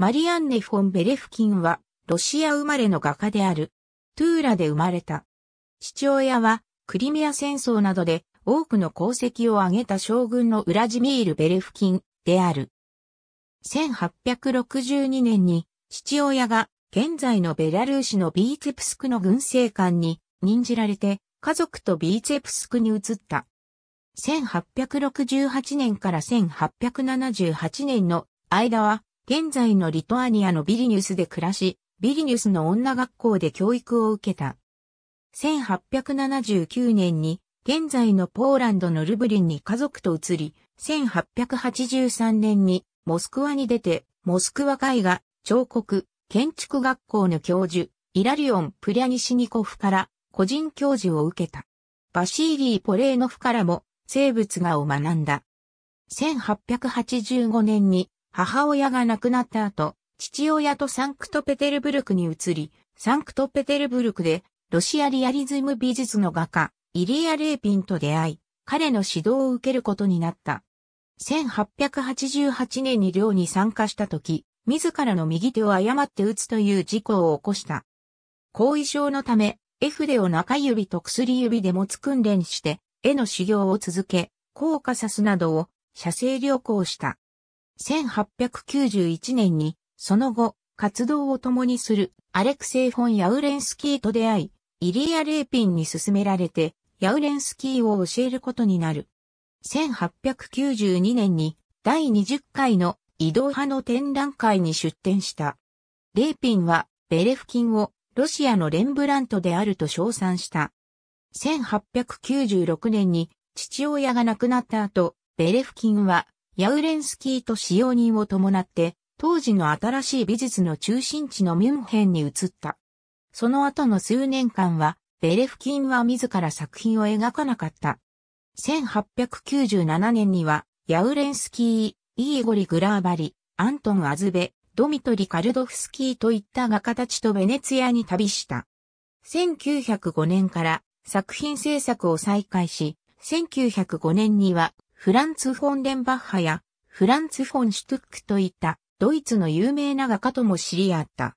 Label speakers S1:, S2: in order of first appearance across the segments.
S1: マリアンネ・フォン・ベレフキンは、ロシア生まれの画家である。トゥーラで生まれた。父親は、クリミア戦争などで多くの功績を挙げた将軍のウラジミール・ベレフキンである。1862年に、父親が現在のベラルーシのビーツェプスクの軍政官に任じられて、家族とビーツェプスクに移った。1868年から1878年の間は、現在のリトアニアのビリニュスで暮らし、ビリニュスの女学校で教育を受けた。1879年に、現在のポーランドのルブリンに家族と移り、1883年にモスクワに出て、モスクワ絵画、彫刻、建築学校の教授、イラリオン・プリャニシニコフから個人教授を受けた。バシーリー・ポレーノフからも生物画を学んだ。1885年に母親が亡くなった後、父親とサンクトペテルブルクに移り、サンクトペテルブルクでロシアリアリズム美術の画家、イリア・レーピンと出会い、彼の指導を受けることになった。1888年に寮に参加した時、自らの右手を誤って打つという事故を起こした。後遺症のため、絵筆を中指と薬指で持つ訓練して、絵の修行を続け、コーカサスなどを写生旅行した。1891年に、その後、活動を共にするアレクセイ・フォン・ヤウレンスキーと出会い、イリア・レーピンに勧められて、ヤウレンスキーを教えることになる。1892年に第20回の移動派の展覧会に出展した。レーピンはベレフキンをロシアのレンブラントであると称賛した。1896年に父親が亡くなった後、ベレフキンはヤウレンスキーと使用人を伴って、当時の新しい美術の中心地のミュンヘンに移った。その後の数年間は、ベレフキンは自ら作品を描かなかった。1897年には、ヤウレンスキー、イーゴリ・グラーバリ、アントン・アズベ、ドミトリ・カルドフスキーといった画家たちとベネツィアに旅した。1905年から作品制作を再開し、1905年にはフランツ・フォンデンバッハやフランツ・フォン・シュトックといったドイツの有名な画家とも知り合った。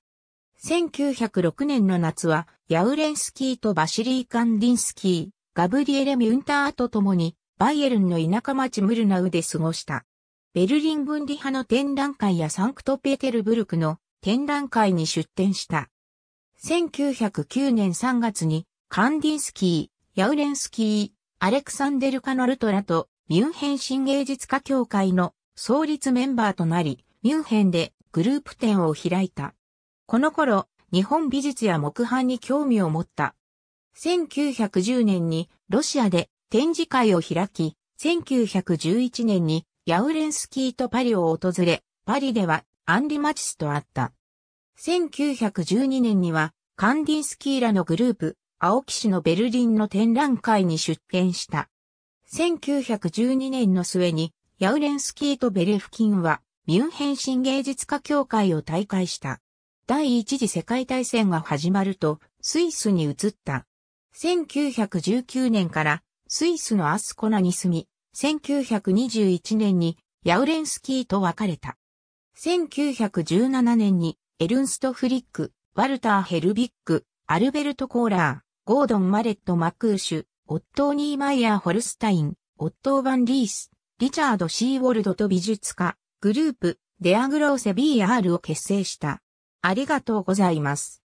S1: 1906年の夏はヤウレンスキーとバシリー・カンディンスキー、ガブリエレ・ミュンターと共にバイエルンの田舎町ムルナウで過ごした。ベルリン分離派の展覧会やサンクトペテルブルクの展覧会に出展した。1909年3月にカンディンスキー、ヤウレンスキー、アレクサンデル・カノルトラとミュンヘン新芸術家協会の創立メンバーとなり、ミュンヘンでグループ展を開いた。この頃、日本美術や木版に興味を持った。1910年にロシアで展示会を開き、1911年にヤウレンスキーとパリを訪れ、パリではアンリ・マチスと会った。1912年にはカンディンスキーらのグループ、青木氏のベルリンの展覧会に出展した。1912年の末に、ヤウレンスキーとベレフキンは、ミュンヘン新芸術家協会を退会した。第一次世界大戦が始まると、スイスに移った。1919年からスイスのアスコナに住み、1921年にヤウレンスキーと別れた。1917年にエルンスト・フリック、ワルター・ヘルビック、アルベルト・コーラー、ゴードン・マレット・マクーシュ、オットー・ニーマイヤー・ホルスタイン、オットー・バン・リース、リチャード・シー・ウォルドと美術家、グループ、デアグローセ BR を結成した。ありがとうございます。